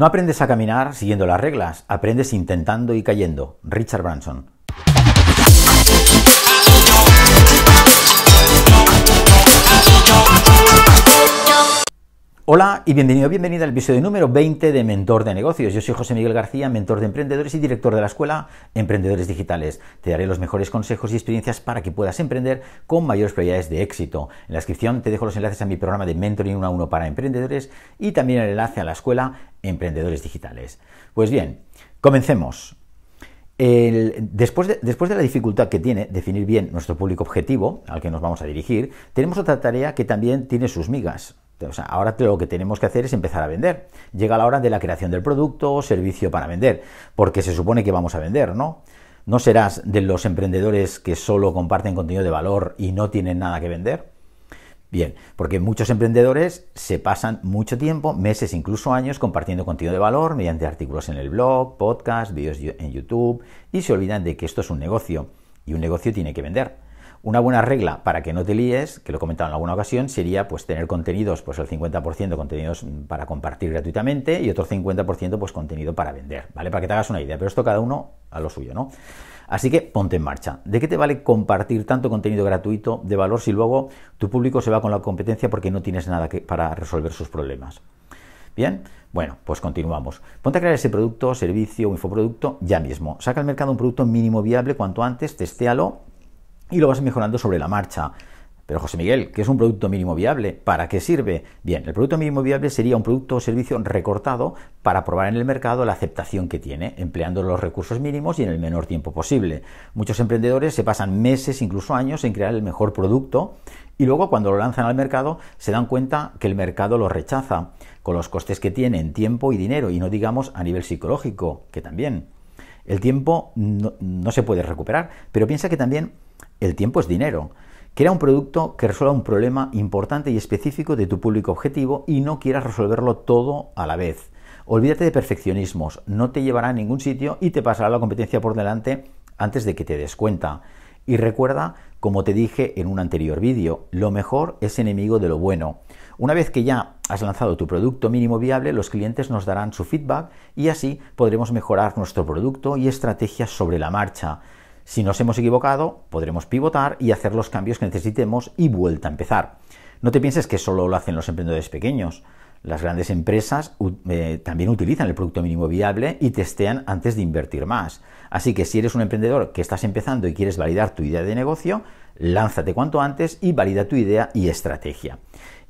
No aprendes a caminar siguiendo las reglas, aprendes intentando y cayendo. Richard Branson. Hola y bienvenido, bienvenida al episodio número 20 de Mentor de Negocios. Yo soy José Miguel García, mentor de emprendedores y director de la escuela Emprendedores Digitales. Te daré los mejores consejos y experiencias para que puedas emprender con mayores probabilidades de éxito. En la descripción te dejo los enlaces a mi programa de Mentoring 1 a 1 para emprendedores y también el enlace a la escuela Emprendedores Digitales. Pues bien, comencemos. después, de, la dificultad que tiene definir bien nuestro público objetivo al que nos vamos a dirigir, tenemos otra tarea que también tiene sus migas ahora lo que tenemos que hacer es empezar a vender. Llega la hora de la creación del producto o servicio para vender, porque se supone que vamos a vender, ¿no? ¿No serás de los emprendedores que solo comparten contenido de valor y no tienen nada que vender? Bien, porque muchos emprendedores se pasan mucho tiempo, meses, incluso años, compartiendo contenido de valor mediante artículos en el blog, podcast, vídeos en YouTube y se olvidan de que esto es un negocio y un negocio tiene que vender. Una buena regla para que no te líes, que lo he comentado en alguna ocasión, sería pues tener contenidos, pues el 50% contenidos para compartir gratuitamente y otro 50% pues contenido para vender, ¿vale? Para que te hagas una idea, pero esto cada uno a lo suyo, ¿no? Así que ponte en marcha. ¿De qué te vale compartir tanto contenido gratuito de valor si luego tu público se va con la competencia porque no tienes nada que, para resolver sus problemas? Bien, bueno, pues continuamos. Ponte a crear ese producto, servicio o infoproducto ya mismo. Saca al mercado un producto mínimo viable cuanto antes, testéalo y lo vas mejorando sobre la marcha. Pero José Miguel, ¿qué es un producto mínimo viable? ¿Para qué sirve? Bien, el producto mínimo viable sería un producto o servicio recortado para probar en el mercado la aceptación que tiene, empleando los recursos mínimos y en el menor tiempo posible. Muchos emprendedores se pasan meses, incluso años, en crear el mejor producto y luego cuando lo lanzan al mercado se dan cuenta que el mercado lo rechaza, con los costes que tienen, tiempo y dinero, y no digamos a nivel psicológico, que también. El tiempo no se puede recuperar, pero piensa que también el tiempo es dinero. Crea un producto que resuelva un problema importante y específico de tu público objetivo y no quieras resolverlo todo a la vez. Olvídate de perfeccionismos, no te llevará a ningún sitio y te pasará la competencia por delante antes de que te des cuenta. Y recuerda, como te dije en un anterior vídeo, lo mejor es enemigo de lo bueno. Una vez que ya has lanzado tu producto mínimo viable, los clientes nos darán su feedback y así podremos mejorar nuestro producto y estrategias sobre la marcha. Si nos hemos equivocado, podremos pivotar y hacer los cambios que necesitemos y vuelta a empezar. No te pienses que solo lo hacen los emprendedores pequeños. Las grandes empresas eh, también utilizan el producto mínimo viable y testean antes de invertir más. Así que si eres un emprendedor que estás empezando y quieres validar tu idea de negocio, lánzate cuanto antes y valida tu idea y estrategia.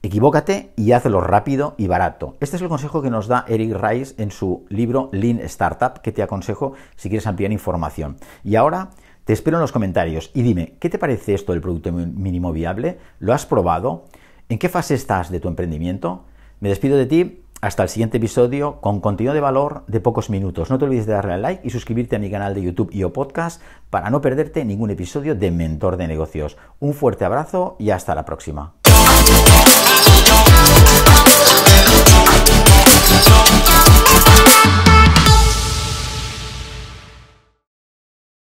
Equivócate y hazlo rápido y barato. Este es el consejo que nos da Eric Rice en su libro Lean Startup, que te aconsejo si quieres ampliar información. Y ahora te espero en los comentarios y dime, ¿qué te parece esto del producto mínimo viable? ¿Lo has probado? ¿En qué fase estás de tu emprendimiento? Me despido de ti hasta el siguiente episodio con contenido de valor de pocos minutos. No te olvides de darle al like y suscribirte a mi canal de YouTube y o podcast para no perderte ningún episodio de Mentor de Negocios. Un fuerte abrazo y hasta la próxima.